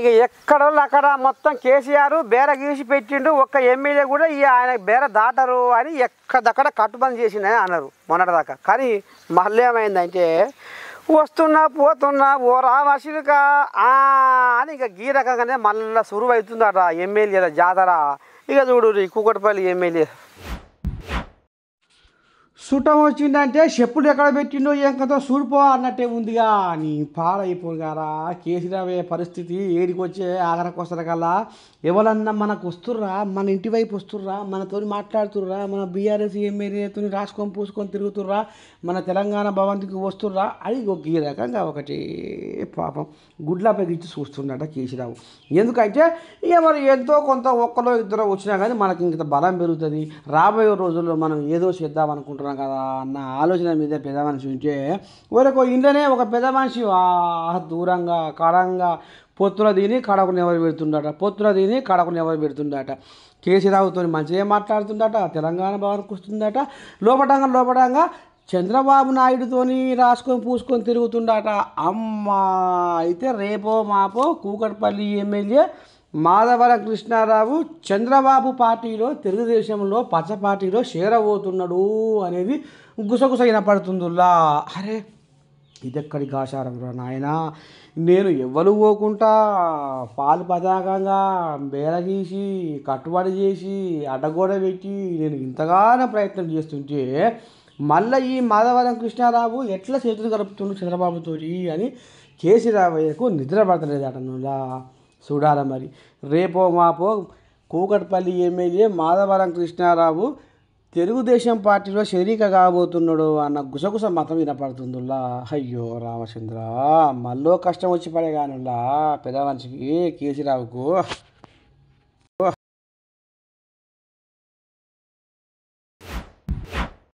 ఇక ఎక్కడ అక్కడ మొత్తం కేసీఆర్ బేర గీసి పెట్టిండు ఒక్క ఎమ్మెల్యే కూడా ఈ ఆయన బేర దాటరు అని ఎక్కడక్కడ కట్టుబంద్ చేసిందని అన్నారు మొన్నటిదాకా కానీ మళ్ళీ ఏమైందంటే వస్తున్నా పోతున్నా ఓ రామశిలుకా అని ఇక గీ రకంగానే మళ్ళీ సురువు అవుతుందట ఎమ్మెల్యేల జాతర ఇక చూడు కూకట్పల్లి ఎమ్మెల్యే సుటం వచ్చిందంటే చెప్పుడు ఎక్కడ పెట్టిండో ఏం కదా చూడిపో అన్నట్టే ఉందిగా నీ పాడైపోగారా కేసీరావే పరిస్థితి ఏడికొచ్చే ఆఖరకొస్తారు కల్లా ఎవరన్నా మనకు వస్తుర్రా మన ఇంటి వైపు వస్తుర్రా మనతో మాట్లాడుతుర్రా మన బీఆర్ఎస్ ఎమ్మెల్యేతో రాసుకొని పూసుకొని తిరుగుతుర్రా మన తెలంగాణ భవంతికి వస్తుర్రా అది ఒక ఈ రకంగా ఒకటి పాపం గుడ్లపై ఇచ్చి చూస్తుండట కేసీరావు ఎందుకంటే ఎవరు ఎంతో కొంత ఒక్కలో ఇద్దరు వచ్చినా కానీ మనకి ఇంకా బలం పెరుగుతుంది రాబోయే రోజుల్లో మనం ఏదో చేద్దాం అనుకుంటున్నాం చేసుకుంటున్నాం కదా అన్న ఆలోచన మీద పెద్ద మనిషి ఉంటే వరకు ఇంట్లోనే ఒక పెద్ద మనిషి దూరంగా కడంగా పొత్తుల దీని కడకుని ఎవరు పెడుతుండట పొత్తుల దీని కడకుని ఎవరు పెడుతుండట కేసీరావుతో మంచిగా మాట్లాడుతుండట తెలంగాణ భవన్కి వస్తుందట లోపటంగా లోపటంగా చంద్రబాబు నాయుడుతోని రాసుకొని పూసుకొని తిరుగుతుండట అమ్మ అయితే రేపో మాపో కూకట్పల్లి ఎమ్మెల్యే మాధవర కృష్ణారావు చంద్రబాబు పార్టీలో తెలుగుదేశంలో పచ్చ పార్టీలో చేరబోతున్నాడు అనేది గుసగుస వినపడుతుందిలా అరే ఇదెక్కడి గాశారం రా నాయన నేను ఎవరు పోకుండా పాలు పదాకంగా బేరగీసి కట్టుబడి చేసి అడ్డగోడ పెట్టి నేను ఇంతగానో ప్రయత్నం చేస్తుంటే మళ్ళీ ఈ మాధవరం కృష్ణారావు ఎట్లా చేతులు గడుపుతుండ్రు చంద్రబాబుతోటి అని కేసీ రావయ్యకు నిద్ర పడతలేదు అటనులా చూడాలి మరి రేపో మాపో కూకట్పల్లి ఎమ్మెల్యే మాధవరం కృష్ణారావు తెలుగుదేశం పార్టీలో శరీక కాబోతున్నాడు అన్న గుసగుస మతం వినపడుతుందిలా అయ్యో రామచంద్ర మళ్ళో కష్టం వచ్చి పడే పెద్ద మనిషికి కేసీరావుకు